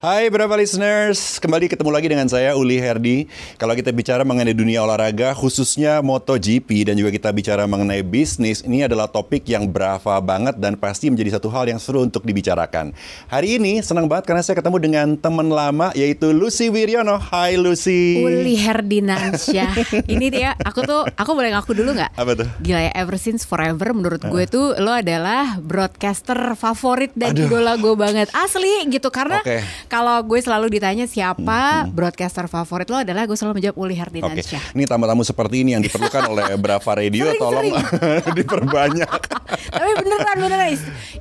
Hai Brava Listeners, kembali ketemu lagi dengan saya Uli Herdi. Kalau kita bicara mengenai dunia olahraga, khususnya MotoGP dan juga kita bicara mengenai bisnis, ini adalah topik yang Brava banget dan pasti menjadi satu hal yang seru untuk dibicarakan. Hari ini senang banget karena saya ketemu dengan teman lama yaitu Lucy Wiryono. Hai Lucy. Uli Herdi Herdinansyah. ini dia, aku tuh, aku boleh ngaku dulu nggak? Apa tuh? Gila ya, ever since forever menurut gue tuh lo adalah broadcaster favorit dan Aduh. idola gue banget. Asli gitu, karena... Okay kalau gue selalu ditanya siapa hmm. broadcaster favorit lo adalah gue selalu menjawab Uli Herdinansyah. Okay. Ini tamu-tamu seperti ini yang diperlukan oleh Brava Radio sering, tolong sering. diperbanyak. Tapi beneran beneran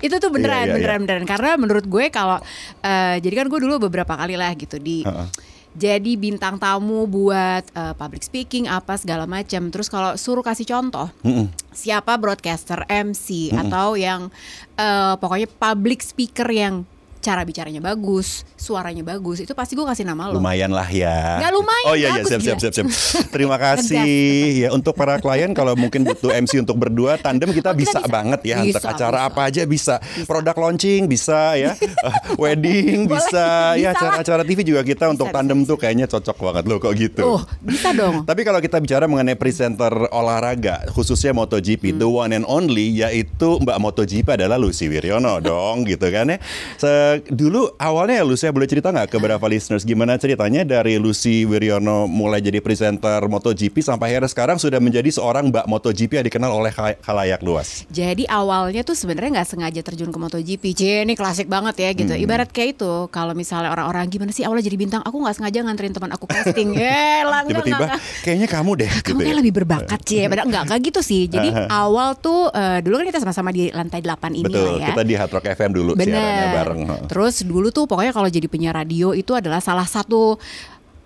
itu tuh beneran yeah, yeah, iya. beneran yeah. beneran karena menurut gue kalau uh, jadi kan gue dulu beberapa kali lah gitu di uh -uh jadi bintang tamu buat uh, public speaking apa segala macam. Terus kalau suruh kasih contoh, mm siapa broadcaster, MC mm atau yang uh, pokoknya public speaker yang cara bicaranya bagus, suaranya bagus, itu pasti gue kasih nama lo. Lumayan lah ya. Gak lumayan. Oh iya iya siap siap siap siap. Terima kasih ya untuk para klien kalau mungkin butuh MC untuk berdua tandem kita, oh, kita bisa, bisa banget ya bisa, untuk acara bisa. apa aja bisa. bisa. Produk launching bisa ya. Eh, wedding bisa. bisa ya acara-acara TV juga kita bisa, untuk tandem bisa. tuh kayaknya cocok banget loh kok gitu. Oh, bisa dong. Tapi kalau kita bicara mengenai presenter olahraga khususnya MotoGP, hmm. the one and only yaitu Mbak MotoGP adalah Lucy Wiryono dong gitu kan ya. Se Eh, dulu awalnya ya, Lucy boleh cerita nggak ke beberapa listeners gimana ceritanya dari Lucy Wiryono mulai jadi presenter MotoGP sampai akhirnya sekarang sudah menjadi seorang mbak MotoGP yang dikenal oleh khalayak luas. Jadi awalnya tuh sebenarnya nggak sengaja terjun ke MotoGP. Jadi ini klasik banget ya gitu. Hmm. Ibarat kayak itu kalau misalnya orang-orang gimana sih awalnya jadi bintang, aku nggak sengaja nganterin teman aku casting. eh, langgang, Tiba-tiba kayaknya kamu deh. Gitu kamu gitu kayak ya. lebih berbakat sih Padahal nggak kayak gitu sih. Jadi awal tuh uh, dulu kan kita sama-sama di lantai delapan ini Betul, ya. kita di Hard Rock FM dulu Bener. siarannya bareng. Terus dulu tuh pokoknya kalau jadi penyiar radio itu adalah salah satu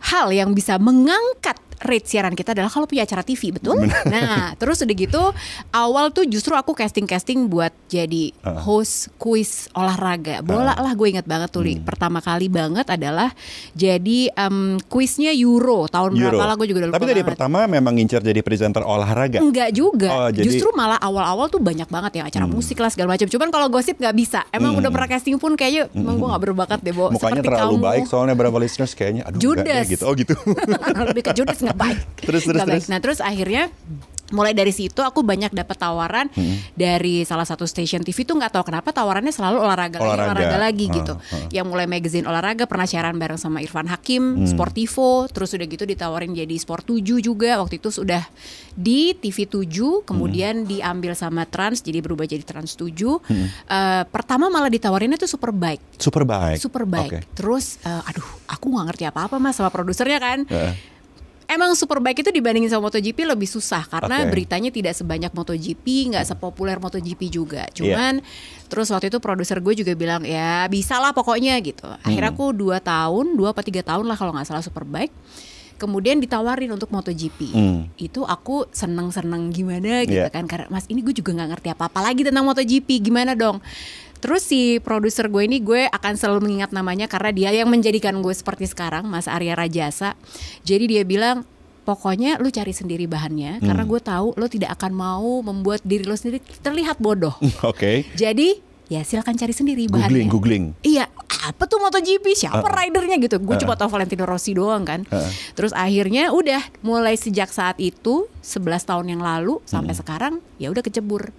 hal yang bisa mengangkat rate siaran kita adalah kalau punya acara TV, betul? Benar. Nah, terus udah gitu awal tuh justru aku casting-casting buat jadi uh. host kuis olahraga. Ah. Bola uh. lah gue inget banget tuh, hmm. pertama kali banget adalah jadi um, kuisnya Euro tahun Euro. berapa lah gue juga udah lupa. Tapi dari banget. pertama memang ngincer jadi presenter olahraga. Enggak juga. Oh, jadi... Justru malah awal-awal tuh banyak banget ya acara hmm. musik lah segala macam. Cuman kalau gosip nggak bisa. Emang hmm. udah pernah casting pun kayaknya hmm. emang gue gak berbakat deh, Bo. Mukanya Seperti terlalu kamu. baik soalnya berapa listeners kayaknya aduh Judas. Enggak, ya, gitu. Oh gitu. Lebih ke Judas nggak baik terus terus, terus. baik nah terus akhirnya mulai dari situ aku banyak dapat tawaran hmm. dari salah satu stasiun TV tuh nggak tahu kenapa tawarannya selalu olahraga, olahraga. lagi olahraga lagi uh, gitu. Uh. Yang mulai magazine olahraga pernah siaran bareng sama Irfan Hakim, hmm. Sportivo, terus udah gitu ditawarin jadi Sport 7 juga. Waktu itu sudah di TV 7, hmm. kemudian hmm. diambil sama Trans jadi berubah jadi Trans 7. Hmm. Uh, pertama malah ditawarinnya tuh Superbike. Superbike. Superbike. Okay. Terus uh, aduh, aku nggak ngerti apa-apa Mas sama produsernya kan. Uh Emang Superbike itu dibandingin sama MotoGP lebih susah karena okay. beritanya tidak sebanyak MotoGP, nggak sepopuler MotoGP juga. Iya. Cuman yeah. terus waktu itu produser gue juga bilang ya bisa lah pokoknya gitu. Akhirnya hmm. aku dua tahun, dua apa tiga tahun lah kalau nggak salah Superbike kemudian ditawarin untuk MotoGP. Hmm. Itu aku seneng-seneng gimana gitu yeah. kan karena Mas ini gue juga nggak ngerti apa-apa lagi tentang MotoGP. Gimana dong? Terus si produser gue ini gue akan selalu mengingat namanya karena dia yang menjadikan gue seperti sekarang, Mas Arya Rajasa. Jadi dia bilang, pokoknya lu cari sendiri bahannya hmm. karena gue tahu lu tidak akan mau membuat diri lu sendiri terlihat bodoh. Hmm, oke. okay. Jadi ya silakan cari sendiri bahannya. Googling, googling. Iya, apa tuh MotoGP? Siapa uh, ridernya gitu? Gue uh, cuma tahu Valentino Rossi doang kan. Uh, Terus akhirnya udah mulai sejak saat itu 11 tahun yang lalu sampai uh, sekarang ya udah kecebur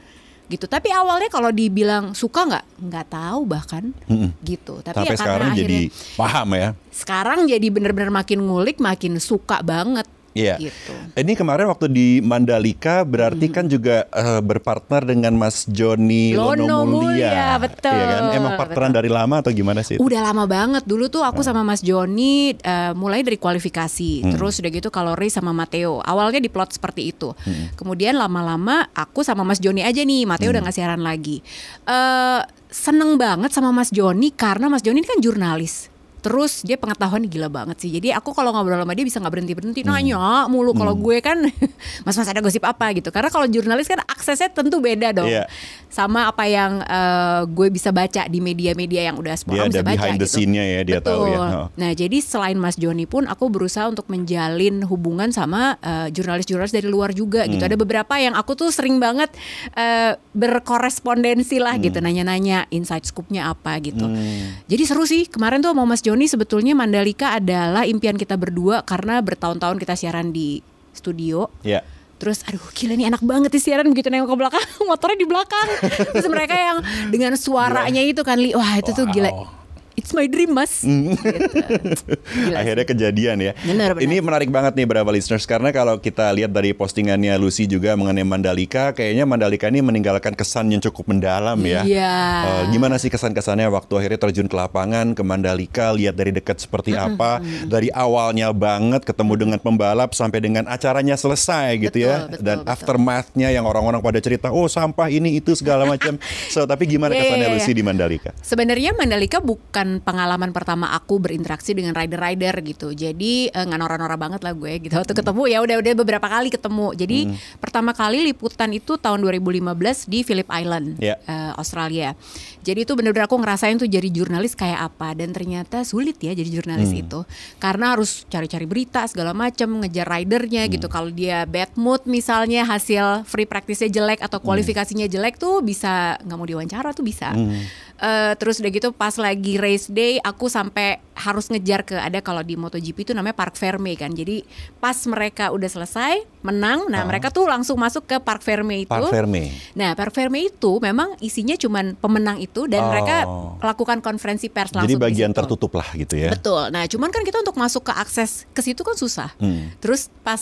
gitu. Tapi awalnya kalau dibilang suka nggak, nggak tahu bahkan -mm. gitu. Tapi Sampai ya sekarang akhirnya, jadi paham ya. Sekarang jadi bener-bener makin ngulik, makin suka banget Iya. Gitu. Ini kemarin waktu di Mandalika berarti hmm. kan juga uh, berpartner dengan Mas Joni Lono, Mulia. Betul. Iya kan? Emang partneran betul. dari lama atau gimana sih? Udah lama banget. Dulu tuh aku nah. sama Mas Joni uh, mulai dari kualifikasi, hmm. terus udah gitu kalori sama Mateo. Awalnya di plot seperti itu. Hmm. Kemudian lama-lama aku sama Mas Joni aja nih, Mateo hmm. udah ngasiharan siaran lagi. Uh, seneng banget sama Mas Joni karena Mas Joni ini kan jurnalis Terus dia pengetahuan gila banget sih. Jadi aku kalau ngobrol sama dia bisa nggak berhenti berhenti hmm. nanya mulu. Hmm. Kalau gue kan mas-mas ada gosip apa gitu. Karena kalau jurnalis kan aksesnya tentu beda dong. Yeah. Sama apa yang uh, gue bisa baca di media-media yang udah semua dia bisa baca. Behind gitu. ya dia Betul. tahu ya. Oh. Nah jadi selain Mas Joni pun aku berusaha untuk menjalin hubungan sama jurnalis eh, jurnalis-jurnalis dari luar juga gitu. hmm. gitu. Ada beberapa yang aku tuh sering banget uh, berkorespondensi lah gitu. hmm. gitu. Nanya-nanya insight scoopnya apa gitu. Hmm. Jadi seru sih kemarin tuh mau Mas Joni Joni sebetulnya Mandalika adalah impian kita berdua karena bertahun-tahun kita siaran di studio. Yeah terus aduh gila nih enak banget sih siaran begitu nengok ke belakang motornya di belakang terus mereka yang dengan suaranya itu kan li wah itu tuh gila it's my dream mas. Mm. Gitu. Akhirnya sih. kejadian ya. Benar, benar. Ini menarik banget nih berapa listeners karena kalau kita lihat dari postingannya Lucy juga mengenai Mandalika, kayaknya Mandalika ini meninggalkan kesan yang cukup mendalam ya. Iya. Uh, gimana sih kesan-kesannya waktu akhirnya terjun ke lapangan ke Mandalika, lihat dari dekat seperti mm -hmm. apa, dari awalnya banget ketemu dengan pembalap sampai dengan acaranya selesai gitu ya. betul, ya, betul, dan betul. aftermathnya yang orang-orang pada cerita, oh sampah ini itu segala macam. so tapi gimana iya, kesannya yeah, yeah, yeah. Lucy di Mandalika? Sebenarnya Mandalika bukan pengalaman pertama aku berinteraksi dengan rider-rider gitu. Jadi uh, nggak nora-nora banget lah gue gitu. Waktu hmm. ketemu ya udah udah beberapa kali ketemu. Jadi hmm. pertama kali liputan itu tahun 2015 di Phillip Island, yeah. Ya. uh, Australia. Jadi itu bener-bener aku ngerasain tuh jadi jurnalis kayak apa dan ternyata sulit ya jadi jurnalis hmm. itu karena harus cari-cari berita segala macam, ngejar ridernya hmm. gitu. Kalau dia bad mood misalnya hasil free practice-nya jelek atau hmm. kualifikasinya jelek tuh bisa nggak mau diwawancara tuh bisa. Hmm uh, terus udah gitu pas lagi race day aku sampai harus ngejar ke ada kalau di MotoGP itu namanya Park Verme kan jadi pas mereka udah selesai menang nah uh. mereka tuh langsung masuk ke Park Verme itu Park Verme. nah Park Verme itu memang isinya cuma pemenang itu dan oh. mereka lakukan konferensi pers langsung jadi bagian tertutup lah gitu ya betul nah cuman kan kita untuk masuk ke akses ke situ kan susah hmm. terus pas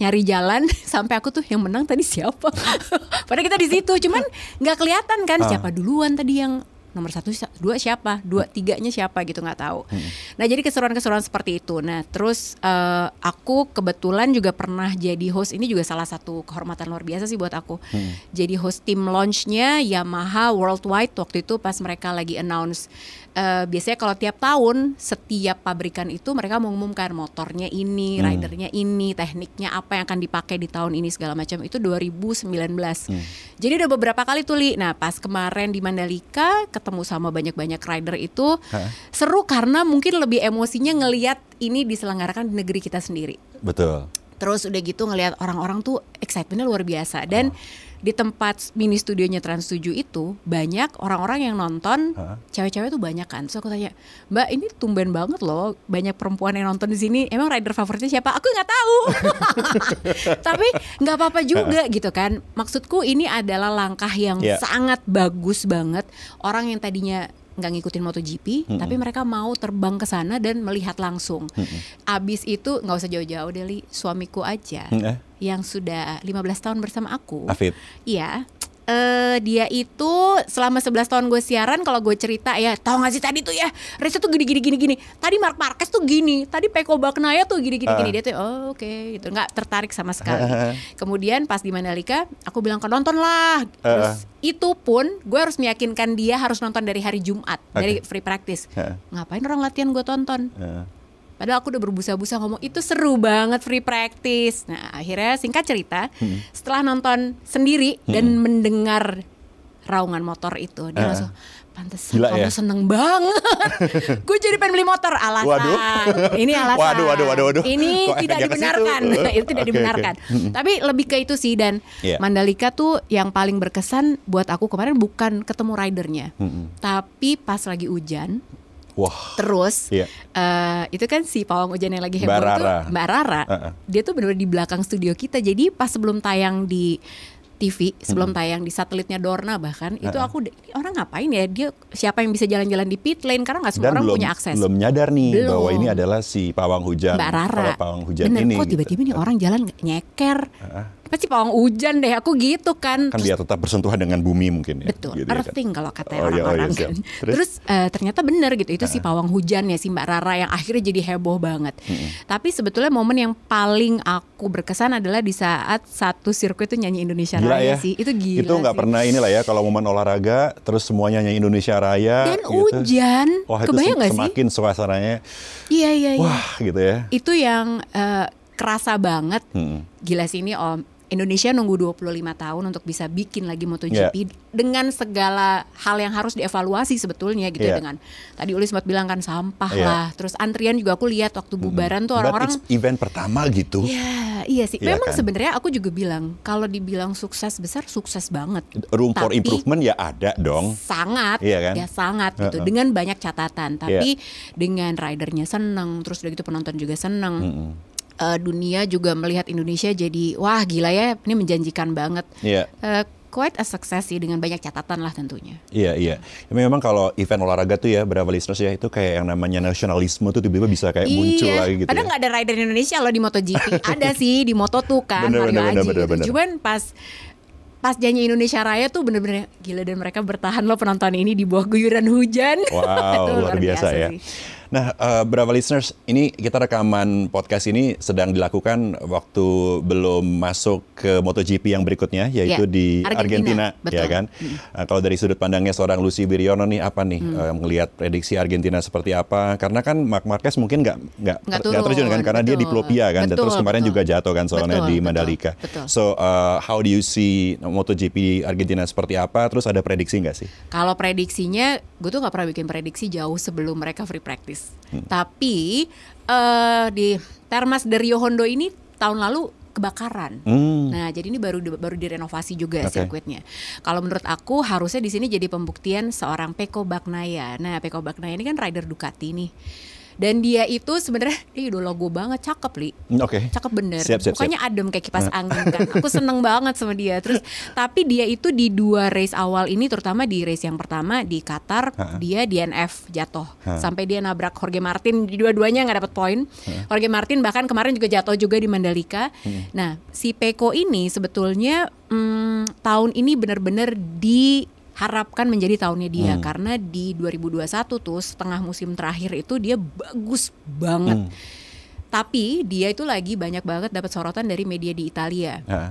nyari jalan sampai aku tuh yang menang tadi siapa padahal kita di situ cuman nggak kelihatan kan uh. siapa duluan tadi yang nomor satu dua siapa dua hmm. tiganya siapa gitu nggak tahu hmm. nah jadi keseruan-keseruan seperti itu nah terus uh, aku kebetulan juga pernah jadi host ini juga salah satu kehormatan luar biasa sih buat aku hmm. jadi host tim launchnya Yamaha Worldwide waktu itu pas mereka lagi announce uh, biasanya kalau tiap tahun setiap pabrikan itu mereka mengumumkan motornya ini, hmm. ridernya ini, tekniknya apa yang akan dipakai di tahun ini segala macam itu 2019. Hmm. Jadi udah beberapa kali tuli. Nah, pas kemarin di Mandalika ketemu sama banyak-banyak rider itu seru karena mungkin lebih emosinya ngeliat ini diselenggarakan di negeri kita sendiri. Betul. Terus udah gitu ngelihat orang-orang tuh excitementnya luar biasa dan oh di tempat mini studionya Trans 7 itu banyak orang-orang yang nonton cewek-cewek tuh banyak kan. So aku tanya, "Mbak, ini tumben banget loh banyak perempuan yang nonton di sini. Emang rider favoritnya siapa?" Aku nggak tahu. Tapi nggak apa-apa juga gitu kan. Maksudku ini adalah langkah yang yeah. sangat bagus banget. Orang yang tadinya nggak ngikutin MotoGP, mm-hmm. tapi mereka mau terbang ke sana dan melihat langsung. Mm-hmm. Abis itu nggak usah jauh-jauh deh, Li, suamiku aja mm-hmm. yang sudah 15 tahun bersama aku. Afif. Iya uh, dia itu selama 11 tahun gue siaran kalau gue cerita ya tau gak sih tadi tuh ya Reza tuh gini gini gini gini tadi Mark Marquez tuh gini tadi Peko Baknaya tuh gini gini uh. gini ah. dia tuh oh, oke okay, gitu nggak tertarik sama sekali ah. kemudian pas di Mandalika aku bilang ke nonton lah ah. terus itu pun gue harus meyakinkan dia harus nonton dari hari Jumat okay. dari free practice uh. ngapain orang latihan gue tonton uh. Padahal aku udah berbusa-busa ngomong itu seru banget free practice. Nah akhirnya singkat cerita, hmm. setelah nonton sendiri hmm. dan mendengar raungan motor itu, dia uh. langsung pantas Gila, kamu ya? seneng banget. gue jadi pengen beli motor alasan. Waduh. Ini alasan. Waduh, waduh, waduh, waduh. Ini Kok tidak dibenarkan. itu tidak okay, dibenarkan. Okay. Hmm, hmm. Tapi lebih ke itu sih dan yeah. Mandalika tuh yang paling berkesan buat aku kemarin bukan ketemu ridernya. -hmm. hmm. Tapi pas lagi hujan, Wah. Terus yeah. Iya. uh, itu kan si pawang hujan yang lagi heboh Mbak Rara. itu Mbak Rara. Uh -uh. Dia tuh benar di belakang studio kita. Jadi pas sebelum tayang di TV sebelum hmm. tayang di satelitnya Dorna bahkan uh-uh. itu aku orang ngapain ya dia siapa yang bisa jalan-jalan di pit lane karena nggak semua Dan orang belum, punya akses belum nyadar nih belum. bahwa ini adalah si pawang hujan Mbak Rara eh, pawang hujan Bener, ini kok gitu. tiba-tiba gitu. nih orang jalan nyeker uh-uh pasti pawang hujan deh aku gitu kan kan dia tetap bersentuhan dengan bumi mungkin ya betul gitu, earthing ya kan? kalau kata oh, orang iya, oh, iya, kan terus, terus uh, ternyata benar gitu itu uh, si nah. pawang hujan ya si mbak Rara yang akhirnya jadi heboh banget uh, uh. tapi sebetulnya momen yang paling aku berkesan adalah di saat satu sirkuit itu nyanyi Indonesia gila Raya ya. sih itu gila itu nggak pernah inilah ya kalau momen olahraga terus semuanya nyanyi Indonesia Raya dan gitu. hujan wah itu Kebayang sem- semakin sih? suasananya iya iya iya wah gitu ya itu yang uh, kerasa banget hmm. gila sih ini om Indonesia nunggu 25 tahun untuk bisa bikin lagi MotoGP yeah. dengan segala hal yang harus dievaluasi sebetulnya gitu yeah. ya dengan tadi Uli sempat bilang kan sampah yeah. lah terus antrian juga aku lihat waktu bubaran mm. tuh orang-orang event pertama gitu. Iya, yeah, iya sih. Yeah, Memang kan? sebenarnya aku juga bilang kalau dibilang sukses besar sukses banget. Room tapi for improvement ya ada dong. Sangat. Iya kan? Ya sangat gitu uh -uh. dengan banyak catatan tapi yeah. dengan ridernya seneng terus udah gitu penonton juga seneng. Mm -hmm uh, dunia juga melihat Indonesia jadi wah gila ya ini menjanjikan banget. Yeah. Iya. Uh, quite a success sih dengan banyak catatan lah tentunya. Iya iya. Ya, memang kalau event olahraga tuh ya berapa listeners ya itu kayak yang namanya nasionalisme tuh tiba-tiba bisa kayak iya. muncul lagi gitu. Padahal ya. nggak ya. ada rider Indonesia loh di MotoGP. ada sih di Moto tuh kan bener, Mario bener, Aji. Bener, gitu. Cuman pas pas janji Indonesia Raya tuh bener-bener gila dan mereka bertahan loh penonton ini di bawah guyuran hujan. Wow luar, luar biasa, biasa ya. Sih. Nah, uh, eh, berapa listeners, ini kita rekaman podcast ini sedang dilakukan waktu belum masuk ke MotoGP yang berikutnya, ya, yaitu yeah. di Argentina, Argentina ya betul. ya kan? Mm. Uh, kalau dari sudut pandangnya seorang Lucy Wiryono nih, apa nih mm. uh, melihat prediksi Argentina seperti apa? Karena kan Mark Marquez mungkin nggak nggak ter, terjun kan, karena betul. dia diplopia kan, betul, dan terus kemarin betul. juga jatuh kan soalnya betul, di Mandalika. Betul, So, uh, how do you see MotoGP Argentina seperti apa? Terus ada prediksi nggak sih? Kalau prediksinya, gue tuh nggak pernah bikin prediksi jauh sebelum mereka free practice gratis. Hmm. Tapi uh, di Termas dari Yohondo ini tahun lalu kebakaran. Hmm. Nah, jadi ini baru baru direnovasi juga okay. sirkuitnya. Kalau menurut aku harusnya di sini jadi pembuktian seorang Peko Baknaya. Nah, Peko Baknaya ini kan rider Ducati nih dan dia itu sebenarnya dia idola gue banget cakep li hmm, oke okay. cakep bener siap, siap, pokoknya adem kayak kipas hmm. angin kan aku seneng banget sama dia terus tapi dia itu di dua race awal ini terutama di race yang pertama di Qatar dia DNF jatuh sampai dia nabrak Jorge Martin di dua-duanya nggak dapat poin Jorge Martin bahkan kemarin juga jatuh juga di Mandalika hmm. nah si Peko ini sebetulnya hmm, tahun ini benar-benar di harapkan menjadi tahunnya dia hmm. karena di 2021 tuh setengah musim terakhir itu dia bagus banget. Hmm. Tapi dia itu lagi banyak banget dapat sorotan dari media di Italia. Ya.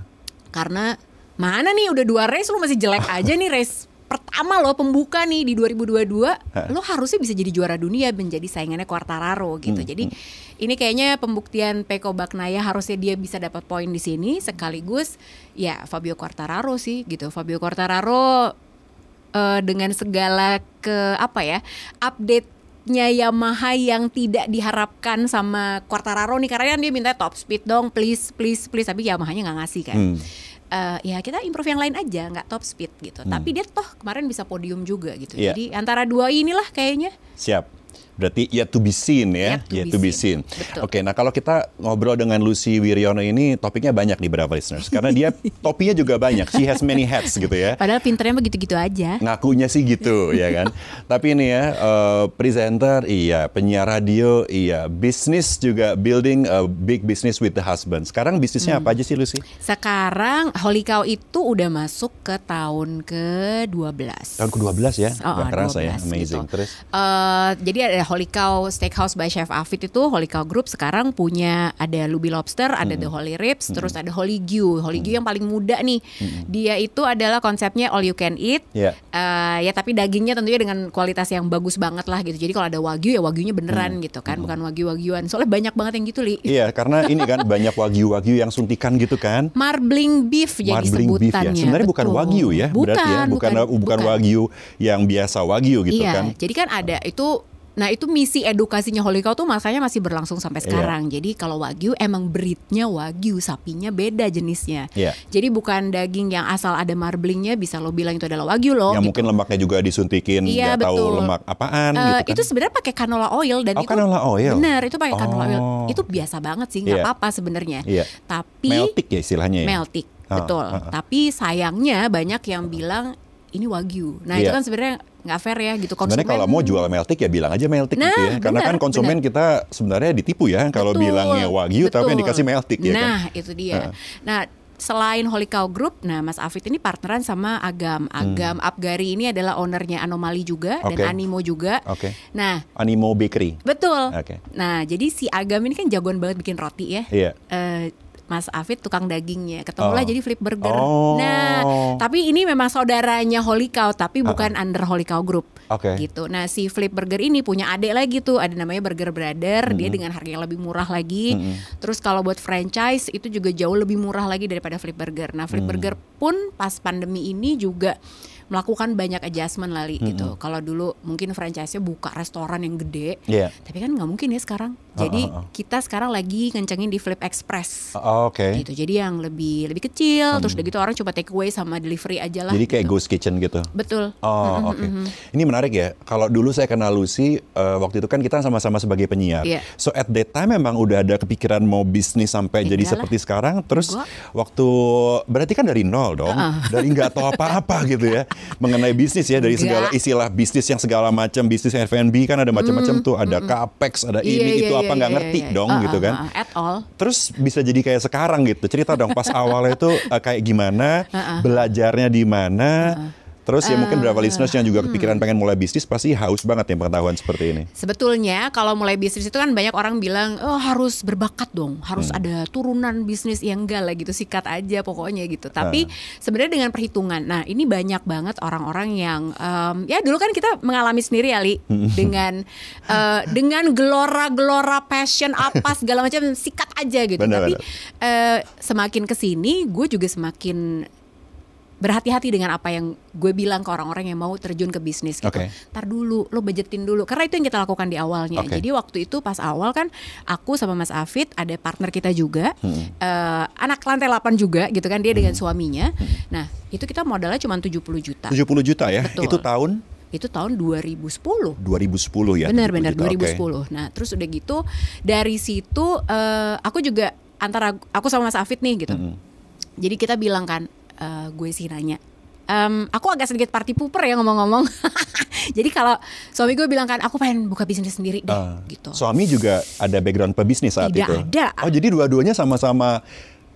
Karena mana nih udah dua race lu masih jelek aja nih race pertama lo pembuka nih di 2022 Hah? lo harusnya bisa jadi juara dunia menjadi saingannya Quartararo gitu. Hmm, jadi hmm. ini kayaknya pembuktian Peko Bagnaia harusnya dia bisa dapat poin di sini sekaligus ya Fabio Quartararo sih gitu. Fabio Quartararo uh, dengan segala ke apa ya update nya Yamaha yang tidak diharapkan sama Quartararo nih karena kan dia minta top speed dong please please please tapi Yamahanya nggak ngasih kan hmm. uh, ya kita improve yang lain aja nggak top speed gitu hmm. tapi dia toh kemarin bisa podium juga gitu yeah. jadi antara dua inilah kayaknya siap Berarti ya to be seen ya, yet to, yet be, to be seen. seen. Oke, nah kalau kita ngobrol dengan Lucy Wiryono ini topiknya banyak di Brava Listeners karena dia topinya juga banyak. She has many hats gitu ya. Padahal pinternya begitu-gitu aja. Ngakunya sih gitu ya kan. Tapi ini ya uh, presenter iya, penyiar radio iya, bisnis juga building a big business with the husband. Sekarang bisnisnya hmm. apa aja sih Lucy? Sekarang Holy Cow itu udah masuk ke tahun ke-12. Tahun ke-12 ya. Oh, Gak kerasa 12, ya, gitu. amazing. Gitu. Terus uh, jadi ada ada Holy Cow Steakhouse by Chef Afid itu Holy Cow Group sekarang punya ada Luby Lobster, ada hmm. The Holy Ribs, hmm. terus ada Holy Gyu. Holy hmm. yang paling muda nih. Hmm. Dia itu adalah konsepnya all you can eat. Yeah. Iya. Uh, ya tapi dagingnya tentunya dengan kualitas yang bagus banget lah gitu. Jadi kalau ada wagyu ya wagyunya beneran hmm. gitu kan, bukan wagyu-wagyuan. Soalnya banyak banget yang gitu, Li. Iya, karena ini kan banyak wagyu-wagyu yang suntikan gitu kan. Marbling beef jadi Marbling sebutannya. Beef ya. Sebenarnya Betul. bukan wagyu ya, bukan, berarti ya, bukan bukan, bukan wagyu yang biasa wagyu gitu iya, kan. jadi kan ada oh. itu Nah itu misi edukasinya Holy Cow tuh makanya masih berlangsung sampai iya. sekarang. Yeah. Jadi kalau wagyu emang breednya wagyu, sapinya beda jenisnya. Yeah. Jadi bukan daging yang asal ada marblingnya bisa lo bilang itu adalah wagyu loh. yang gitu. mungkin lemaknya juga disuntikin, yeah, gak betul. tahu lemak apaan. Uh, gitu kan. Itu sebenarnya pakai canola oil dan oh, itu canola oil. Bener itu pakai oh. canola oil. Oh. Itu biasa banget sih, nggak yeah. apa-apa sebenarnya. Yeah. Tapi meltik ya istilahnya. Ya? Meltik. Ah, betul, Oh. tapi sayangnya banyak yang bilang ini wagyu. Nah yeah. itu kan sebenarnya nggak fair ya gitu konsumen. Sebenarnya kalau mau jual meltik ya bilang aja meltik nah, gitu ya. Nah, Karena kan benar, kan konsumen benar. kita sebenarnya ditipu ya kalau bilangnya wagyu tapi yang dikasih meltik nah, ya kan. Nah, itu dia. Uh. Nah, selain Holy Cow Group, nah Mas Afid ini partneran sama Agam. Hmm. Agam hmm. Abgari ini adalah ownernya Anomali juga okay. dan Animo juga. Oke. Okay. Nah, Animo Bakery. Betul. Oke. Okay. Nah, jadi si Agam ini kan jagoan banget bikin roti ya. Iya. Yeah. Uh, Mas Afid tukang dagingnya. Ketemulah oh. jadi Flip Burger. Oh. Nah, tapi ini memang saudaranya Holy Cow tapi uh -uh. bukan under Holy Cow Group. Okay. Gitu. Nah, si Flip Burger ini punya adik lagi tuh, ada namanya Burger Brother, -hmm. dia dengan harga yang lebih murah lagi. -hmm. Terus kalau buat franchise itu juga jauh lebih murah lagi daripada Flip Burger. Nah, Flip hmm. Burger pun pas pandemi ini juga melakukan banyak adjustment lali mm-hmm. gitu. Kalau dulu mungkin franchise-nya buka restoran yang gede, yeah. tapi kan nggak mungkin ya sekarang. Jadi oh, oh, oh. kita sekarang lagi ngencengin di Flip Express. Oh, Oke. Okay. Gitu. Jadi yang lebih lebih kecil, hmm. terus udah gitu orang coba take away sama delivery aja lah. Jadi kayak gitu. ghost kitchen gitu. Betul. Oh, mm-hmm, oke. Okay. Ini menarik ya. Kalau dulu saya kenal Lucy, uh, waktu itu kan kita sama-sama sebagai penyiar. Yeah. So at that time memang udah ada kepikiran mau bisnis sampai ya jadi seperti sekarang. Terus Gua. waktu berarti kan dari nol dong, uh-uh. dari nggak tahu apa-apa gitu ya mengenai bisnis ya dari segala istilah bisnis yang segala macam bisnis yang Airbnb kan ada macam-macam hmm. tuh ada mm, capex ada iya, ini yeah, itu yeah, apa iya, nggak yeah, ngerti iya. dong uh, gitu ah, kan ah, at all terus bisa jadi kayak sekarang gitu cerita dong pas awalnya itu eh, kayak gimana belajarnya di mana Terus ya mungkin beberapa ah. listeners yang juga kepikiran hmm. pengen mulai bisnis pasti haus banget ya pengetahuan seperti ini. Sebetulnya kalau mulai bisnis itu kan banyak orang bilang oh harus berbakat dong, harus hmm. ada turunan bisnis yang enggak lah gitu, sikat aja pokoknya gitu. Tapi hmm. sebenarnya dengan perhitungan. Nah, ini banyak banget orang-orang yang um, ya dulu kan kita mengalami sendiri ya Li hmm. dengan uh, dengan gelora-gelora passion apa segala macam sikat aja gitu. Benar, Tapi benar. Uh, semakin kesini gue juga semakin berhati-hati dengan apa yang gue bilang ke orang-orang yang mau terjun ke bisnis gitu. Okay. Ntar dulu, lo budgetin dulu. Karena itu yang kita lakukan di awalnya. Okay. Jadi waktu itu pas awal kan aku sama Mas Afid ada partner kita juga, hmm. uh, anak lantai 8 juga gitu kan dia hmm. dengan suaminya. Hmm. Nah, itu kita modalnya cuma 70 juta. 70 juta ya. Betul. Itu tahun itu tahun 2010. 2010 ya. Benar-benar 2010. Okay. Nah, terus udah gitu dari situ uh, aku juga antara aku sama Mas Afid nih gitu. Hmm. Jadi kita bilang kan uh, gue sih nanya um, aku agak sedikit party pooper ya ngomong-ngomong. Jadi kalau suami gue bilang kan aku pengen buka bisnis sendiri deh uh, gitu. Suami juga ada background pebisnis saat Tidak itu. Tidak ada. Oh jadi dua-duanya sama-sama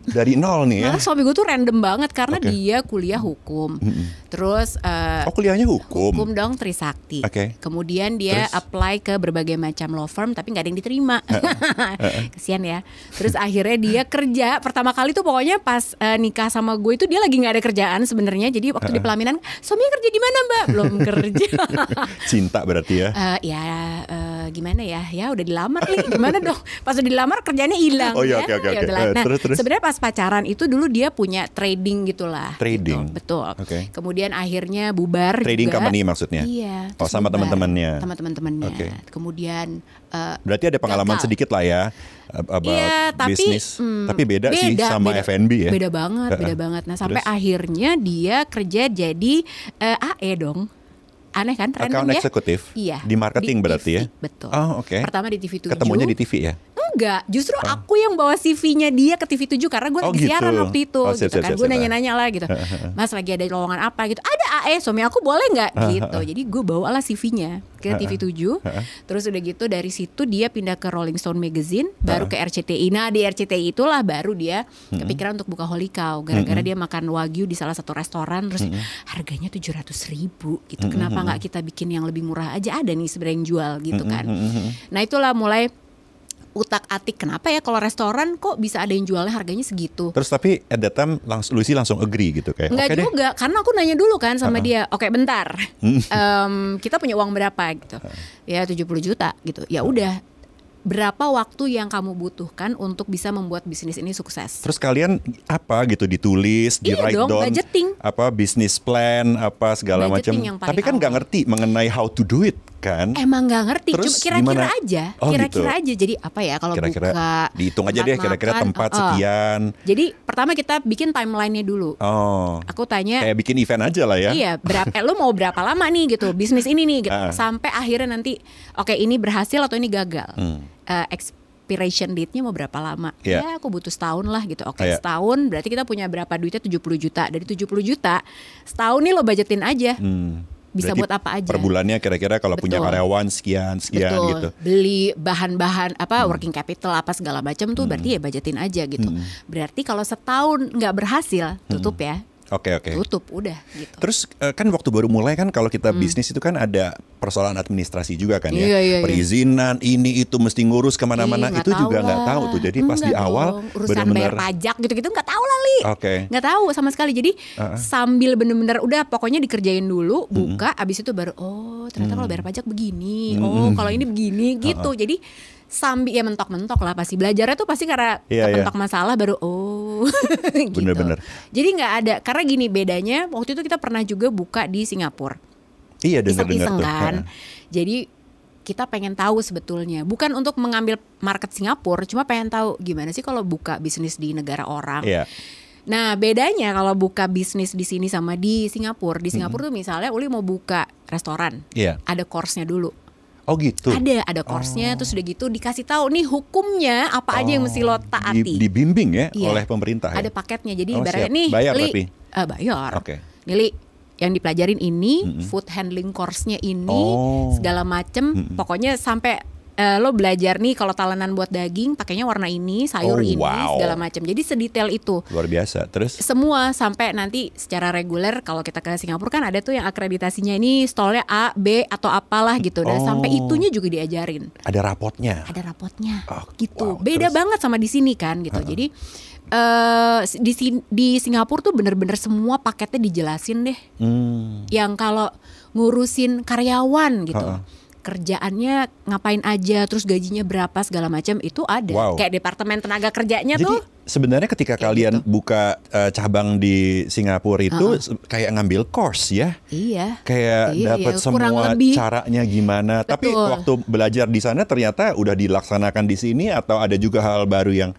dari nol nih ya. Malah suami gue tuh random banget karena okay. dia kuliah hukum. Mm -hmm. Terus uh, Oh, kuliahnya hukum. Hukum dong Trisakti. Okay. Kemudian dia Terus? apply ke berbagai macam law firm tapi nggak ada yang diterima. Uh -uh. uh Kesian ya. Terus akhirnya dia kerja pertama kali tuh pokoknya pas uh, nikah sama gue itu dia lagi nggak ada kerjaan sebenarnya. Jadi waktu di pelaminan, suaminya kerja di mana, Mbak? Belum kerja. Cinta berarti ya. Uh, ya uh, gimana ya ya udah dilamar nih gimana dong pas udah dilamar kerjanya hilang oh, iya, ya okay, okay, okay. Nah, terus, terus. sebenarnya pas pacaran itu dulu dia punya trading gitulah trading gitu, betul okay. kemudian akhirnya bubar trading juga. company maksudnya iya oh sama teman-temannya sama teman-temannya okay. kemudian uh, berarti ada pengalaman gagal. sedikit lah ya about iya, tapi, mm, tapi beda, beda sih sama beda, F&B ya beda banget beda banget nah sampai terus? akhirnya dia kerja jadi uh, eh, AE dong aneh kan trennya. Account eksekutif. Iya. Di marketing di berarti ya. Betul. Oh, oke. Okay. Pertama di TV 7. Ketemunya di TV ya enggak, justru aku yang bawa CV-nya dia ke TV 7 karena gue oh, lagi gitu. siaran waktu itu oh, gitu siap, gitu kan. Gue nanya-nanya lah gitu. Mas lagi ada lowongan apa gitu. Ada AE suami aku boleh nggak gitu. Jadi gue bawalah CV-nya ke TV 7. terus udah gitu dari situ dia pindah ke Rolling Stone Magazine, baru ke RCTI. Nah, di RCTI itulah baru dia hmm. kepikiran untuk buka Holy Cow gara-gara hmm, hmm. dia makan wagyu di salah satu restoran terus harganya 700 ribu gitu. Kenapa nggak kita bikin yang lebih murah aja ada nih sebenarnya yang jual gitu kan. Nah, itulah mulai utak-atik kenapa ya kalau restoran kok bisa ada yang jualnya harganya segitu. Terus tapi at that time langs Lucy langsung agree gitu kayak. Enggak okay juga deh. karena aku nanya dulu kan sama uh -huh. dia. Oke, okay, bentar. um, kita punya uang berapa gitu. Uh. Ya 70 juta gitu. Ya udah uh berapa waktu yang kamu butuhkan untuk bisa membuat bisnis ini sukses. Terus kalian apa gitu ditulis, di iya write dong, down, budgeting. apa bisnis plan, apa segala macam. Tapi kan nggak ngerti mengenai how to do it kan? Emang nggak ngerti, Terus kira-kira aja, kira oh, gitu. kira-kira gitu. aja. Jadi apa ya kalau kira-kira buka dihitung aja deh kira-kira tempat uh, sekian. Jadi pertama kita bikin timelinenya dulu. Oh. Aku tanya kayak bikin event aja lah ya. Iya, berapa eh, lu mau berapa lama nih gitu bisnis ini nih gitu. Uh. Sampai akhirnya nanti oke okay, ini berhasil atau ini gagal. Hmm. Uh, expiration date-nya mau berapa lama? Yeah. Ya aku butuh setahun lah gitu. Oke, okay, iya. yeah. setahun berarti kita punya berapa duitnya 70 juta. Dari 70 juta, setahun nih lo budgetin aja. Hmm bisa Berarti buat apa aja. Per bulannya kira-kira kalau Betul. punya karyawan sekian sekian Betul. gitu. Beli bahan-bahan apa hmm. working capital apa segala macam tuh hmm. berarti ya budgetin aja gitu. Hmm. Berarti kalau setahun nggak berhasil tutup hmm. ya Oke okay, oke. Okay. Tutup udah gitu. Terus eh, kan waktu baru mulai kan kalau kita hmm. bisnis itu kan ada persoalan administrasi juga kan ya. Iya, iya, iya. Perizinan iya. ini itu mesti ngurus kemana-mana itu gak juga nggak tahu tuh. Jadi pas enggak di awal benar-benar pajak gitu-gitu nggak tahu lah li. Oke. Okay. Nggak tahu sama sekali. Jadi uh -uh. sambil benar-benar udah pokoknya dikerjain dulu hmm. buka hmm. abis itu baru oh ternyata hmm. kalau bayar hmm. pajak begini. Hmm. Oh kalau ini begini gitu. Uh -uh. Jadi sambil ya mentok-mentok lah pasti belajarnya tuh pasti karena yeah, iya. kepentok yeah. masalah baru oh bener gitu. Bener-bener. Jadi nggak ada karena gini bedanya waktu itu kita pernah juga buka di Singapura. Iya dengar-dengar kan. Jadi kita pengen tahu sebetulnya bukan untuk mengambil market Singapura cuma pengen tahu gimana sih kalau buka bisnis di negara orang Iya. nah bedanya kalau buka bisnis di sini sama di Singapura di Singapura mm -hmm. tuh misalnya Uli mau buka restoran yeah. ada course-nya dulu Oh gitu. Ada, ada course-nya oh. terus udah gitu dikasih tahu nih hukumnya apa oh. aja yang mesti lo oh, taati. Di, dibimbing ya iya. oleh pemerintah. Ya? Ada paketnya. Jadi oh, ibaratnya nih bayar li, tapi. Uh, eh, bayar. Oke. Okay. yang dipelajarin ini, mm -hmm. food handling course-nya ini, oh. segala macem, mm -hmm. pokoknya sampai uh, lo belajar nih kalau talenan buat daging pakainya warna ini, sayur oh, ini, wow. segala macam. Jadi sedetail itu. Luar biasa. Terus semua sampai nanti secara reguler kalau kita ke Singapura kan ada tuh yang akreditasinya ini stolnya A, B atau apalah gitu. dan oh. sampai itunya juga diajarin. Ada rapotnya. Ada rapotnya. Oh, gitu. Wow. Beda Terus, banget sama di sini kan gitu. Jadi uh, di di Singapura tuh bener-bener semua paketnya dijelasin deh. Hmm. Yang kalau ngurusin karyawan gitu. Uh -uh kerjaannya ngapain aja, terus gajinya berapa segala macam itu ada. Wow. Kayak departemen tenaga kerjanya Jadi, tuh. Sebenarnya ketika kayak kalian gitu. buka uh, cabang di Singapura itu uh -uh. kayak ngambil course ya. Iya. Kayak iya, dapat iya. semua lebih. caranya gimana. Betul. Tapi waktu belajar di sana ternyata udah dilaksanakan di sini atau ada juga hal baru yang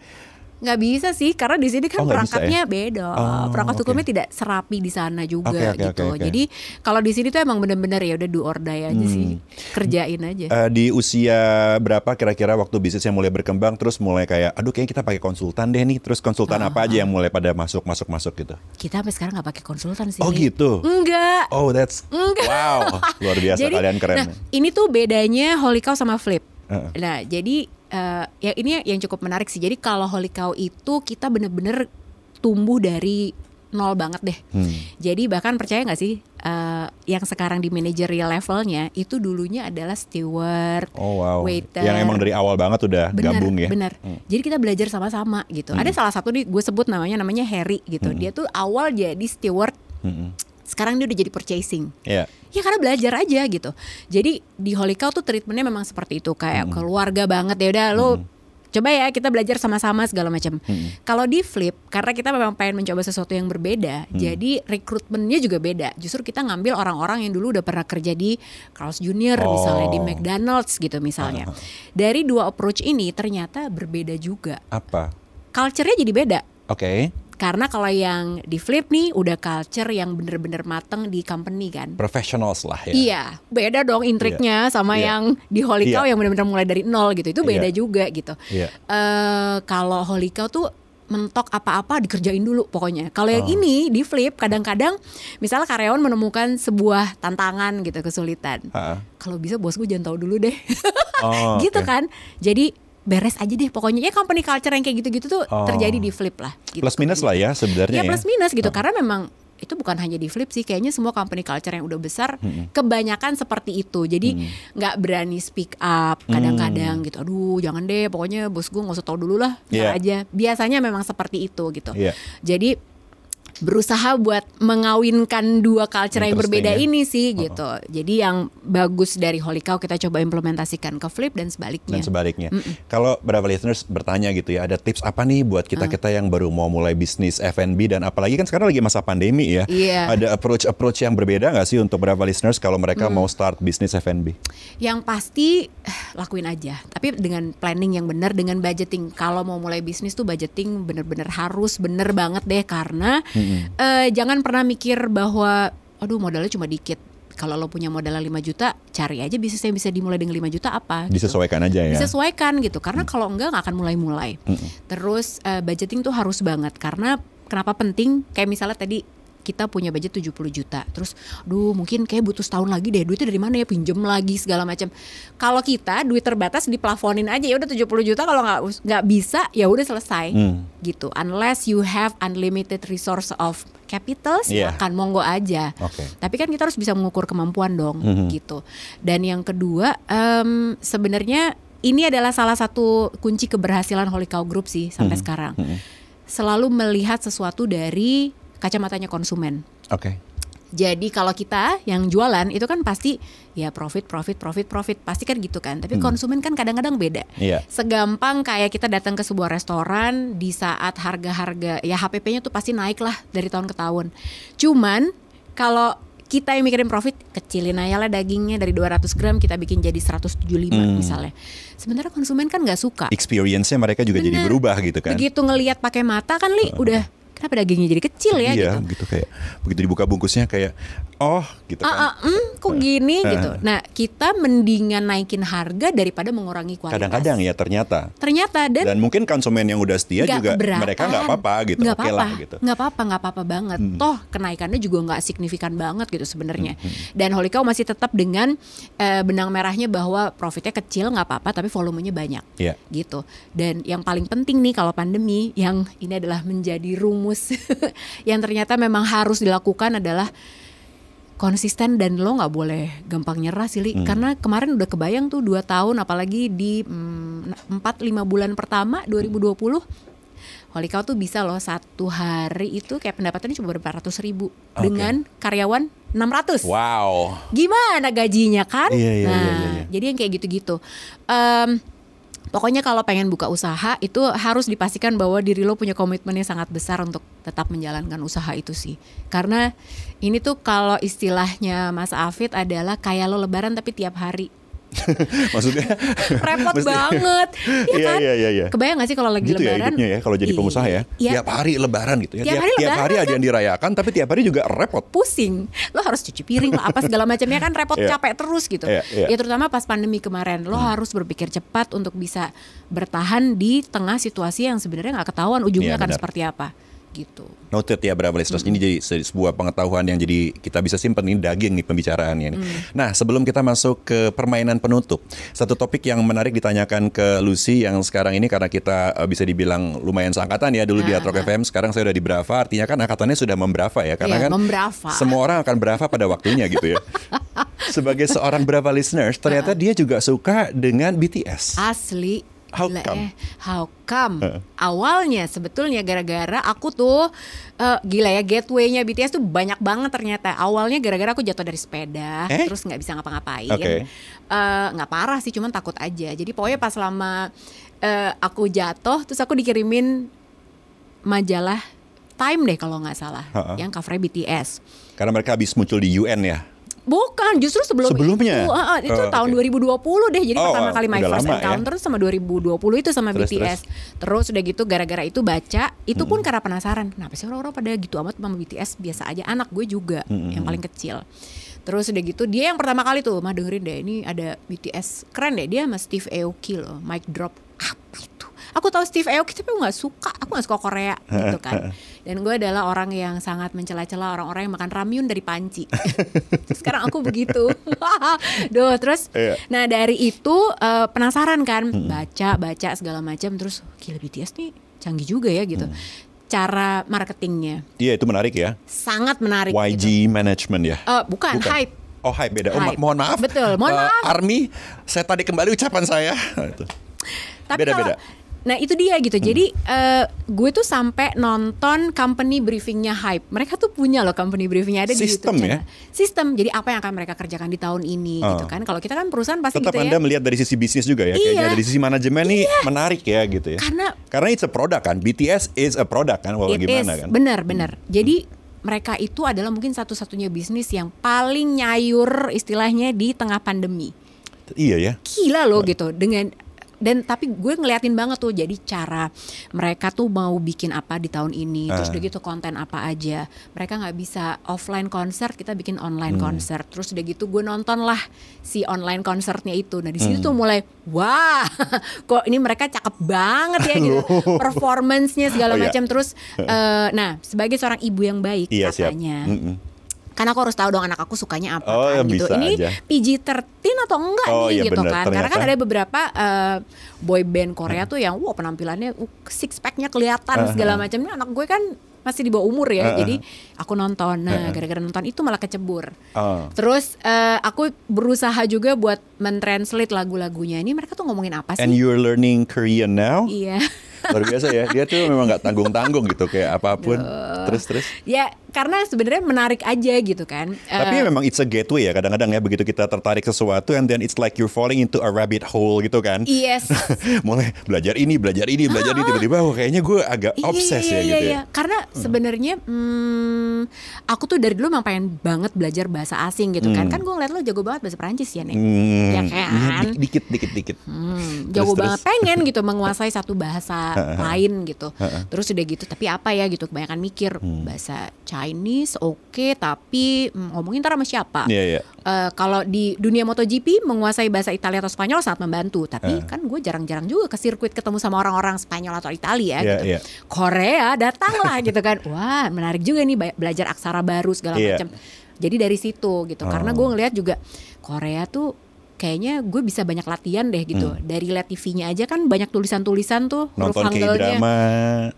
nggak bisa sih karena di sini kan oh, perangkatnya bisa, ya? beda oh, perangkat okay. hukumnya tidak serapi di sana juga okay, okay, gitu okay, okay. jadi kalau di sini tuh emang benar-benar ya udah do aja hmm. sih kerjain aja uh, di usia berapa kira-kira waktu bisnisnya mulai berkembang terus mulai kayak aduh kayaknya kita pakai konsultan deh nih terus konsultan apa aja yang ah. mulai pada masuk masuk masuk gitu kita sampai sekarang nggak pakai konsultan sih oh gitu enggak oh that's enggak. wow luar biasa jadi, kalian keren nah, ini tuh bedanya Holy Cow sama Flip uh -uh. nah jadi uh, ya ini yang cukup menarik sih. Jadi kalau Holy Cow itu kita bener-bener tumbuh dari nol banget deh. Hmm. Jadi bahkan percaya nggak sih uh, yang sekarang di managerial levelnya itu dulunya adalah steward, oh, wow. waiter. Yang emang dari awal banget udah bener, gabung ya. Bener. Hmm. Jadi kita belajar sama-sama gitu. Hmm. Ada salah satu nih gue sebut namanya namanya Harry gitu. Hmm. Dia tuh awal jadi steward. Hmm. Sekarang dia udah jadi purchasing. Yeah. Ya karena belajar aja gitu. Jadi di Holy Cow tuh treatmentnya memang seperti itu kayak mm. keluarga banget ya udah lo hmm. coba ya kita belajar sama-sama segala macam. Mm. Kalau di Flip karena kita memang pengen mencoba sesuatu yang berbeda, mm. jadi rekrutmennya juga beda. Justru kita ngambil orang-orang yang dulu udah pernah kerja di Carl's Junior oh. misalnya di oh. McDonald's gitu misalnya. Uh. Dari dua approach ini ternyata berbeda juga. Apa? Culture-nya jadi beda. Oke. Okay karena kalau yang di flip nih udah culture yang bener-bener mateng di company kan. Professionals lah ya. Iya, beda dong intriknya yeah. sama yeah. yang di Holy iya. Cow yeah. yang bener-bener mulai dari nol gitu. Itu beda yeah. juga gitu. Yeah. Iya. Uh, kalau Holy Cow tuh mentok apa-apa dikerjain dulu pokoknya. Kalau yang oh. ini di flip kadang-kadang misalnya karyawan menemukan sebuah tantangan gitu kesulitan. Kalau bisa bosku jangan tahu dulu deh. Oh, gitu okay. kan. Jadi beres aja deh pokoknya ya company culture yang kayak gitu-gitu tuh oh. terjadi di flip lah gitu. plus minus lah ya sebenarnya ya, ya plus minus gitu oh. karena memang itu bukan hanya di Flip sih kayaknya semua company culture yang udah besar hmm. kebanyakan seperti itu jadi nggak hmm. berani speak up kadang-kadang hmm. gitu aduh jangan deh pokoknya bos gue nggak usah tau dulu lah yeah. aja biasanya memang seperti itu gitu yeah. jadi berusaha buat mengawinkan dua culture yang berbeda ya. ini sih oh. gitu. Jadi yang bagus dari Holy Cow kita coba implementasikan ke Flip dan sebaliknya. Dan sebaliknya. Mm -mm. Kalau beberapa listeners bertanya gitu ya, ada tips apa nih buat kita-kita ah. yang baru mau mulai bisnis F&B dan apalagi kan sekarang lagi masa pandemi ya. Yeah. Ada approach-approach yang berbeda nggak sih untuk beberapa listeners kalau mereka mm. mau start bisnis F&B? Yang pasti lakuin aja, tapi dengan planning yang benar, dengan budgeting. Kalau mau mulai bisnis tuh budgeting bener-bener harus bener banget deh karena mm Mm-hmm. Uh, jangan pernah mikir bahwa aduh modalnya cuma dikit kalau lo punya modal 5 juta, cari aja bisnis yang bisa dimulai dengan 5 juta apa. Gitu. Disesuaikan aja ya. Disesuaikan gitu, karena mm. kalau enggak nggak akan mulai-mulai. Hmm. Terus uh, budgeting tuh harus banget karena kenapa penting? Kayak misalnya tadi kita punya budget 70 juta terus duh mungkin kayak butuh setahun lagi deh duitnya dari mana ya pinjem lagi segala macam kalau kita duit terbatas diplafonin aja ya udah 70 juta kalau nggak nggak bisa ya udah selesai hmm. gitu unless you have unlimited resource of capital yeah. akan monggo aja okay. tapi kan kita harus bisa mengukur kemampuan dong -hmm. gitu dan yang kedua um, sebenarnya ini adalah salah satu kunci keberhasilan Holy Cow Group sih sampai -hmm. sekarang -hmm. selalu melihat sesuatu dari kacamatanya konsumen. Oke. Okay. Jadi kalau kita yang jualan itu kan pasti ya profit profit profit profit pasti kan gitu kan. Tapi hmm. konsumen kan kadang-kadang beda. Iya. Segampang kayak kita datang ke sebuah restoran di saat harga-harga ya HPP-nya tuh pasti naik lah dari tahun ke tahun. Cuman kalau kita yang mikirin profit kecilin aja lah dagingnya dari 200 gram kita bikin jadi 175 hmm. misalnya. Sementara konsumen kan nggak suka. Experience-nya mereka juga Bener. jadi berubah gitu kan. Begitu ngelihat pakai mata kan li udah kenapa dagingnya jadi kecil ya iya, gitu. gitu kayak begitu dibuka bungkusnya kayak oh gitu ah, kan. Uh, mm, kok nah, gini uh, gitu. Eh. Nah, kita mendingan naikin harga daripada mengurangi kualitas. Kadang-kadang ya ternyata. Ternyata dan dan mungkin konsumen yang udah setia gak juga beratan, mereka nggak apa-apa gitu. Nggak apa-apa gitu. Nggak apa-apa, nggak apa-apa banget. Hmm. Toh kenaikannya juga nggak signifikan banget gitu sebenarnya. Hmm, hmm. Holy Dan masih tetap dengan eh, benang merahnya bahwa profitnya kecil nggak apa-apa tapi volumenya banyak. Yeah. Gitu. Dan yang paling penting nih kalau pandemi yang ini adalah menjadi rumus rumus yang ternyata memang harus dilakukan adalah konsisten dan lo nggak boleh gampang nyerah sih, Hmm. karena kemarin udah kebayang tuh dua tahun, apalagi di mm, empat lima bulan pertama 2020 hmm. Holy Cow tuh bisa loh satu hari itu kayak pendapatannya cuma berapa ratus ribu okay. dengan karyawan 600 Wow. Gimana gajinya kan? Iya, iya, iya nah, iya, iya, iya. jadi yang kayak gitu-gitu. Um, Pokoknya kalau pengen buka usaha itu harus dipastikan bahwa diri lo punya komitmen yang sangat besar untuk tetap menjalankan usaha itu sih. Karena ini tuh kalau istilahnya Mas Afid adalah kayak lo lebaran tapi tiap hari. maksudnya repot banget ya iya, kan? iya iya iya kebayang nggak sih kalau lagi gitu ya lebaran ya ya kalau jadi pengusaha ya iya. tiap hari lebaran gitu ya tiap, tiap hari, tiap hari kan? ada yang kan? dirayakan tapi tiap hari juga repot pusing lo harus cuci piring lo apa segala macamnya kan repot iya. capek terus gitu iya, iya. ya terutama pas pandemi kemarin lo hmm. harus berpikir cepat untuk bisa bertahan di tengah situasi yang sebenarnya nggak ketahuan ujungnya iya, akan seperti apa gitu. Noted ya Bra Listeners, mm. ini jadi sebuah pengetahuan yang jadi kita bisa simpan ini daging nih pembicaraannya nih. Mm. Nah, sebelum kita masuk ke permainan penutup, satu topik yang menarik ditanyakan ke Lucy yang sekarang ini karena kita eh, bisa dibilang lumayan seangkatan ya dulu nah, di Atrok ya. FM, sekarang saya udah di Brava, artinya kan angkatannya sudah membrava ya karena yeah, kan membrava. semua orang akan Brava pada waktunya gitu ya. Sebagai seorang Brava listeners, ternyata iya. dia juga suka dengan BTS. Asli How Gila come? Eh. How come? Uh. Awalnya sebetulnya gara-gara aku tuh uh, gila ya gatewaynya BTS tuh banyak banget ternyata. Awalnya gara-gara aku jatuh dari sepeda, eh? terus nggak bisa ngapa-ngapain. Okay. Uh, eh, parah sih, cuman takut aja. Jadi pokoknya pas lama uh, aku jatuh, terus aku dikirimin majalah Time deh kalau nggak salah, uh -uh. yang covernya BTS. Karena mereka habis muncul di UN ya. Bukan, justru sebelum sebelumnya. itu. Uh, uh, itu uh, tahun okay. 2020 deh. Jadi oh, pertama oh, kali My First Encounter ya? sama 2020 itu sama terus, BTS. Terus. terus udah gitu gara-gara itu baca, itu hmm. pun karena penasaran. Kenapa sih orang-orang pada gitu amat sama BTS? Biasa aja anak gue juga hmm. yang hmm, paling hmm. kecil. Terus udah gitu dia yang pertama kali tuh mah dengerin deh ini ada BTS keren deh dia sama Steve Aoki loh, Mic Drop aku tahu Steve Aoki tapi aku nggak suka aku nggak suka Korea gitu kan dan gue adalah orang yang sangat mencela-cela orang-orang yang makan ramyun dari panci sekarang aku begitu Duh, terus iya. nah dari itu uh, penasaran kan baca baca segala macam terus gila BTS nih canggih juga ya gitu hmm cara marketingnya. Iya itu menarik ya. Sangat menarik. YG gitu. management ya. Uh, bukan, bukan hype. Oh hype beda. Oh, hype. Oh, mohon maaf. Betul. Mohon uh, maaf. Army, saya tadi kembali ucapan saya. Tapi beda, beda. Nah itu dia gitu. Hmm. Jadi uh, gue tuh sampai nonton company briefingnya hype. Mereka tuh punya loh company briefingnya ada Sistem di YouTube. Sistem ya. Sistem. Jadi apa yang akan mereka kerjakan di tahun ini uh. gitu kan? Kalau kita kan perusahaan pasti Tetap gitu anda ya. melihat dari sisi bisnis juga ya. Iya. Kayaknya dari sisi manajemen iya. nih menarik ya gitu ya. Karena karena it's a product kan. BTS is a product kan. Walau gimana is. kan. Bener bener. Hmm. Jadi mereka itu adalah mungkin satu-satunya bisnis yang paling nyayur istilahnya di tengah pandemi. Iya ya. Gila loh nah. gitu dengan dan tapi gue ngeliatin banget tuh jadi cara mereka tuh mau bikin apa di tahun ini uh. terus ah. udah gitu konten apa aja mereka nggak bisa offline konser kita bikin online hmm. konser terus udah gitu gue nonton lah si online konsernya itu nah di situ hmm. tuh mulai wah kok ini mereka cakep banget ya gitu performancenya segala oh, iya. macam iya. terus uh, nah sebagai seorang ibu yang baik iya, katanya siap. Mm -mm karena aku harus tahu dong anak aku sukanya apa oh, kan gitu. Ini aja. PG-13 atau enggak oh, nih iya gitu bener, kan. Ternyata. Karena kan ada beberapa uh, boy band Korea hmm. tuh yang wow, penampilannya uh, six packnya kelihatan uh ah, -huh. segala ah, ah. macamnya. Anak gue kan masih di bawah umur ya. Uh huh Jadi aku nonton. Nah, gara-gara nonton itu malah kecebur. Uh. Terus uh, aku berusaha juga buat mentranslate lagu-lagunya. Ini mereka tuh ngomongin apa sih? And you're learning Korean now? Iya. Luar biasa ya. Dia tuh memang nggak tanggung-tanggung gitu kayak apapun. Terus terus. Ya, karena sebenarnya menarik aja gitu kan. Tapi uh, memang it's a gateway ya kadang-kadang ya begitu kita tertarik sesuatu and then it's like you're falling into a rabbit hole gitu kan. Yes. Mulai belajar ini, belajar ini, belajar ini ah, ah. tiba-tiba oh, kayaknya gue agak iya, obses iya, ya iya, gitu ya gitu. Iya, Ya. Karena hmm. sebenarnya hmm, aku tuh dari dulu memang pengen banget belajar bahasa asing gitu kan. hmm. kan. Kan gue ngeliat lo jago banget bahasa Perancis ya nih. Hmm. Ya iya, kan. Ya, dikit dikit dikit. Hmm, jago terus, banget pengen gitu menguasai satu bahasa lain gitu. terus udah gitu tapi apa ya gitu kebanyakan mikir hmm. bahasa Chinese oke okay, tapi mm, ngomongin ntar sama siapa yeah, yeah. Uh, kalau di dunia MotoGP menguasai bahasa Italia atau Spanyol sangat membantu tapi uh. kan gue jarang-jarang juga ke sirkuit ketemu sama orang-orang Spanyol atau Italia yeah, gitu yeah. Korea datanglah gitu kan wah menarik juga nih belajar aksara baru segala yeah. macam jadi dari situ gitu oh. karena gue ngelihat juga Korea tuh kayaknya gue bisa banyak latihan deh gitu. Hmm. Dari liat TV-nya aja kan banyak tulisan-tulisan tuh nonton K-drama.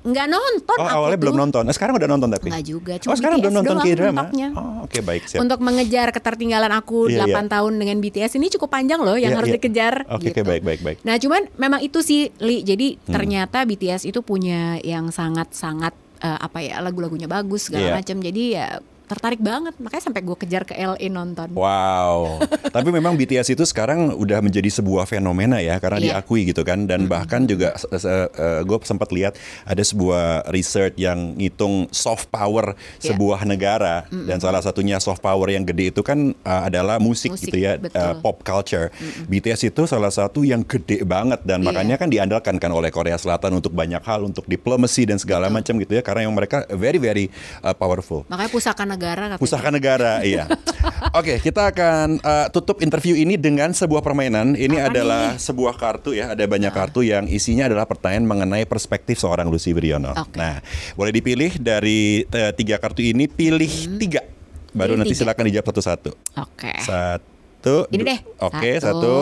nggak nonton. Oh, awalnya tuh. belum nonton. Nah, sekarang udah nonton tapi. nggak juga. Cuma oh, sekarang BTS belum nonton K-drama. Oh, oke okay, baik siap. Untuk mengejar ketertinggalan aku yeah, 8 yeah. tahun dengan BTS ini cukup panjang loh yang yeah, harus yeah. dikejar Oke, okay, gitu. okay, baik baik baik. Nah, cuman memang itu sih Li. Jadi hmm. ternyata BTS itu punya yang sangat-sangat uh, apa ya lagu-lagunya bagus segala yeah. macam. Jadi ya tertarik banget makanya sampai gue kejar ke LA nonton wow tapi memang BTS itu sekarang udah menjadi sebuah fenomena ya karena yeah. diakui gitu kan dan mm -hmm. bahkan juga eh, eh, gue sempat lihat ada sebuah research yang ngitung soft power yeah. sebuah negara mm -hmm. dan salah satunya soft power yang gede itu kan uh, adalah musik, musik gitu ya uh, pop culture mm -hmm. BTS itu salah satu yang gede banget dan yeah. makanya kan diandalkan kan oleh Korea Selatan untuk banyak hal untuk diplomasi dan segala macam gitu ya karena yang mereka very very uh, powerful makanya pusaka negara negara katanya. Pusaka negara, iya. Oke, okay, kita akan uh, tutup interview ini dengan sebuah permainan. Ini Apa adalah nih? sebuah kartu ya, ada banyak ah. kartu yang isinya adalah pertanyaan mengenai perspektif seorang Lucy Wiryono. Okay. Nah, boleh dipilih dari uh, tiga kartu ini, pilih hmm. tiga. Baru pilih nanti tiga. silakan dijawab satu-satu. Oke. -satu. Okay. Satu. Ini deh. Oke, okay, satu. satu.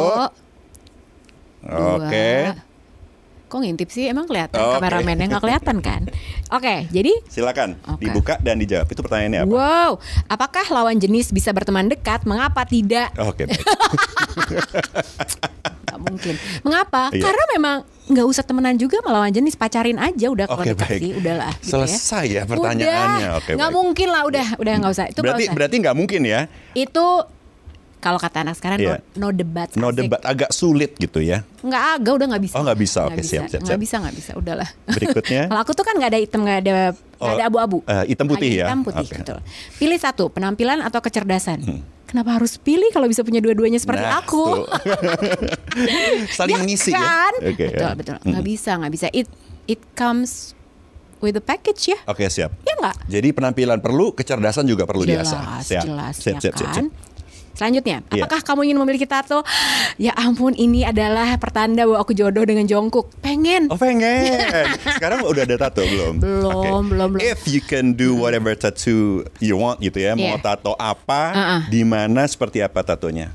Oke. Okay. Kok ngintip sih? Emang kelihatan okay. kameramennya nggak kelihatan kan? Oke, okay, jadi silakan okay. dibuka dan dijawab. Itu pertanyaannya apa? Wow, apakah lawan jenis bisa berteman dekat? Mengapa tidak? Oke. Okay, mungkin. Mengapa? Iya. Karena memang nggak usah temenan juga melawan jenis pacarin aja udah okay, komunikasi baik. udahlah gitu ya. selesai ya, ya pertanyaannya Oke. okay, nggak mungkin lah udah udah nggak usah itu berarti gak usah. berarti nggak mungkin ya itu kalau kata anak sekarang yeah. no, no debat no debat agak sulit gitu ya nggak agak ah, udah nggak bisa oh nggak bisa oke okay, siap siap nggak bisa nggak bisa udahlah berikutnya kalau aku tuh kan nggak ada item nggak ada oh, eh, ada abu-abu uh, hitam putih Hanya ya hitam putih okay. betul pilih satu penampilan atau kecerdasan hmm. kenapa harus pilih kalau bisa punya dua-duanya seperti nah, aku saling iya ya, ngisi kan? ya okay, betul betul hmm. nggak bisa nggak bisa it it comes with the package ya. Oke, siap. Ya enggak? Jadi penampilan perlu, kecerdasan juga perlu jelas, diasah. Siap. Jelas, siap, ya siap, kan? siap, siap. Ya kan? Selanjutnya, iya. apakah kamu ingin memiliki tato? Ya ampun, ini adalah pertanda bahwa aku jodoh dengan Jongkook. Pengen. Oh, pengen. Sekarang udah ada tato belum? Belum, okay. belum, belum. If you can do hmm. whatever tattoo you want gitu ya, yeah. mau tato apa, uh -uh. di mana, seperti apa tatonya?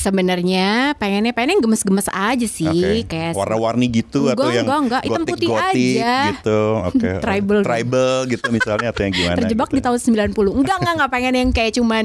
Sebenarnya pengennya pengen gemes-gemes aja sih, okay. kayak warna-warni gitu enggak, atau yang enggak, enggak. hitam putih gotik, aja gitu. Oke. Okay. tribal gitu. tribal gitu misalnya atau yang gimana. Terjebak gitu. di tahun 90. Enggak, enggak, enggak pengen yang kayak cuman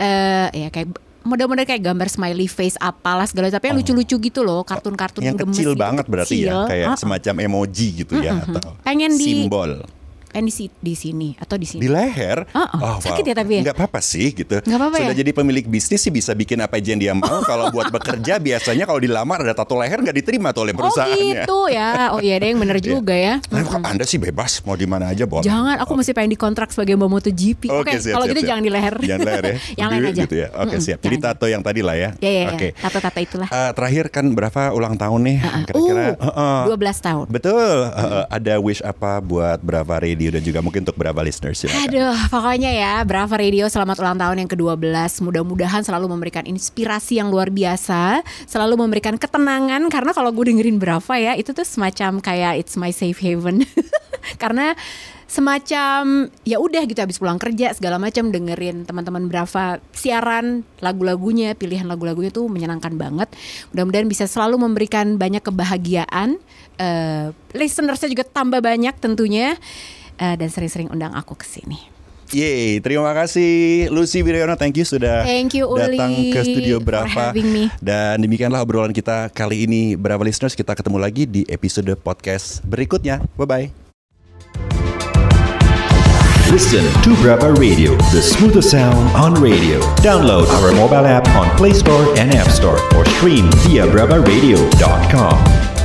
uh, ya kayak model-model kayak gambar smiley face apalah segala tapi yang lucu oh. lucu-lucu gitu loh kartun-kartun yang gemes kecil gitu. banget berarti ya, kecil. ya kayak uh -uh. semacam emoji gitu uh -uh. ya atau pengen simbol di, kan di, di sini atau di sini di leher oh, oh. oh wow. sakit ya tapi ya? nggak apa-apa sih gitu apa-apa sudah ya? jadi pemilik bisnis sih bisa bikin apa aja yang dia mau kalau buat bekerja biasanya kalau dilamar ada tato leher nggak diterima tuh oleh oh, perusahaannya oh gitu ya oh iya ada yang benar iya. juga ya nah, hmm. anda sih bebas mau di mana aja boleh jangan aku oh. masih pengen dikontrak sebagai mbak GP oke okay, okay, kalau gitu jangan di leher jangan leher ya yang lain aja gitu ya oke okay, siap jadi jangan. tato yang tadi lah ya ya iya, ya, okay. tato-tato itulah uh, terakhir kan berapa ulang tahun nih kira-kira uh, dua uh, uh, tahun betul ada wish apa buat berapa hari Radio dan juga mungkin untuk Brava listeners silakan. Aduh, pokoknya ya Brava Radio selamat ulang tahun yang ke-12. Mudah-mudahan selalu memberikan inspirasi yang luar biasa, selalu memberikan ketenangan karena kalau gue dengerin Brava ya, itu tuh semacam kayak it's my safe haven. karena semacam ya udah gitu habis pulang kerja segala macam dengerin teman-teman berapa siaran lagu-lagunya, pilihan lagu-lagunya tuh menyenangkan banget. Mudah-mudahan bisa selalu memberikan banyak kebahagiaan. Uh, listenersnya juga tambah banyak tentunya uh, dan sering-sering undang aku ke sini. Yeay, terima kasih Lucy Wiryono, thank you sudah thank you, Uli, datang ke studio Berapa. Dan demikianlah obrolan kita kali ini. Berapa listeners, kita ketemu lagi di episode podcast berikutnya. Bye bye. Listen to Brava Radio, the smoother sound on radio. Download our mobile app on Play Store and App Store or stream via bravaradio.com.